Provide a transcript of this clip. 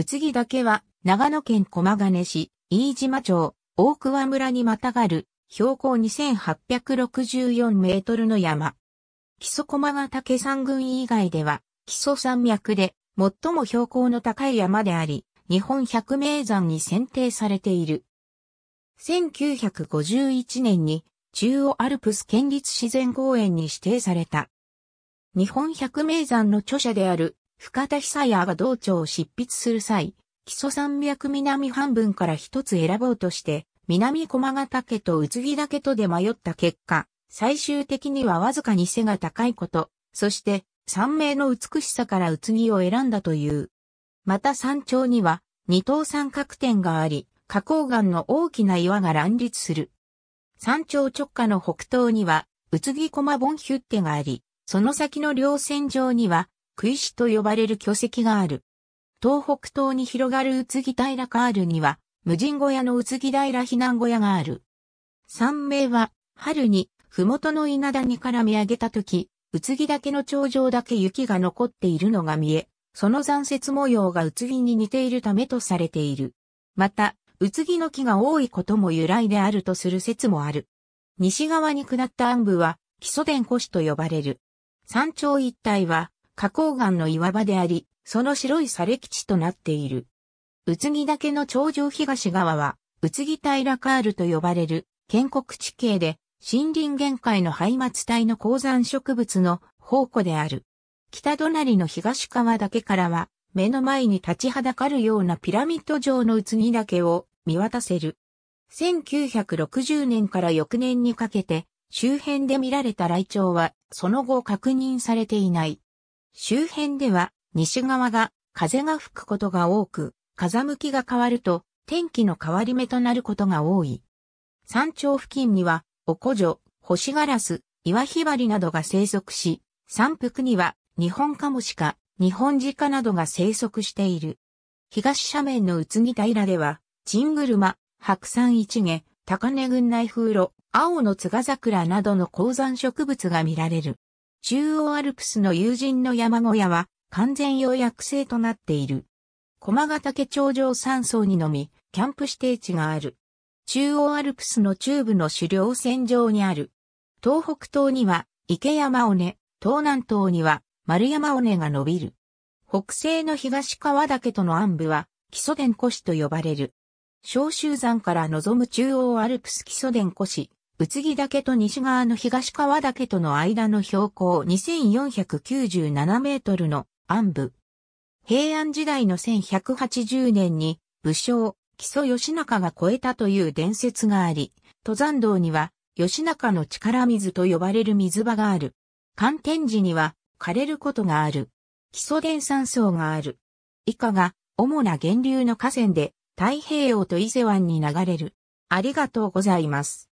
宇津木岳は、長野県駒ヶ根市、飯島町、大桑村にまたがる、標高2864メートルの山。木曽駒ヶ岳山群以外では、木曽山脈で、最も標高の高い山であり、日本百名山に選定されている。1951年に中央アルプス県立自然公園に指定された。日本百名山の著者である深田久也が道庁を執筆する際、木曽山脈南半分から一つ選ぼうとして、南駒ヶ岳と宇津木岳とで迷った結果、最終的にはわずかに背が高いこと、そして山名の美しさから宇津木を選んだという。また山頂には二等三角点があり、花崗岩の大きな岩が乱立する。山頂直下の北東には、宇津木駒ボンヒュッテがあり、その先の稜線上には、イシと呼ばれる巨石がある。東北東に広がる宇津木平カールには、無人小屋の宇津木平避難小屋がある。山名は、春に、麓の稲谷から見上げたとき、宇津木岳の頂上だけ雪が残っているのが見え、その残雪模様が宇津木に似ているためとされている。また、宇津木の木が多いことも由来であるとする説もある。西側に下った暗部は、基礎殿古市と呼ばれる。山頂一帯は、花崗岩の岩場であり、その白い砂礫地となっている。宇津木岳の頂上東側は、宇津木平カールと呼ばれる建国地形で、森林限界の廃末帯の鉱山植物の宝庫である。北隣の東川岳からは、目の前に立ちはだかるようなピラミッド状の宇津木岳を見渡せる。1960年から翌年にかけて、周辺で見られた雷鳥は、その後確認されていない。周辺では西側が風が吹くことが多く、風向きが変わると天気の変わり目となることが多い。山頂付近には、おこじょ、星ガラス、岩ひばりなどが生息し、山腹には、日本カモシカ、日本ジカなどが生息している。東斜面の宇津木平では、チングルマ、白山一毛、高根群内風呂、青の津賀桜などの高山植物が見られる。中央アルプスの友人の山小屋は完全予約制となっている。駒ヶ岳頂上山荘にのみ、キャンプ指定地がある。中央アルプスの中部の狩猟線上にある。東北東には池山尾根、東南東には丸山尾根が伸びる。北西の東川岳との暗部は基礎殿古市と呼ばれる。小集山から望む中央アルプス基礎殿古市、宇津木岳と西側の東川岳との間の標高2497メートルの安部。平安時代の1180年に武将、木曽義仲が越えたという伝説があり、登山道には義仲の力水と呼ばれる水場がある。寒天時には枯れることがある。基礎伝山層がある。以下が主な源流の河川で太平洋と伊勢湾に流れる。ありがとうございます。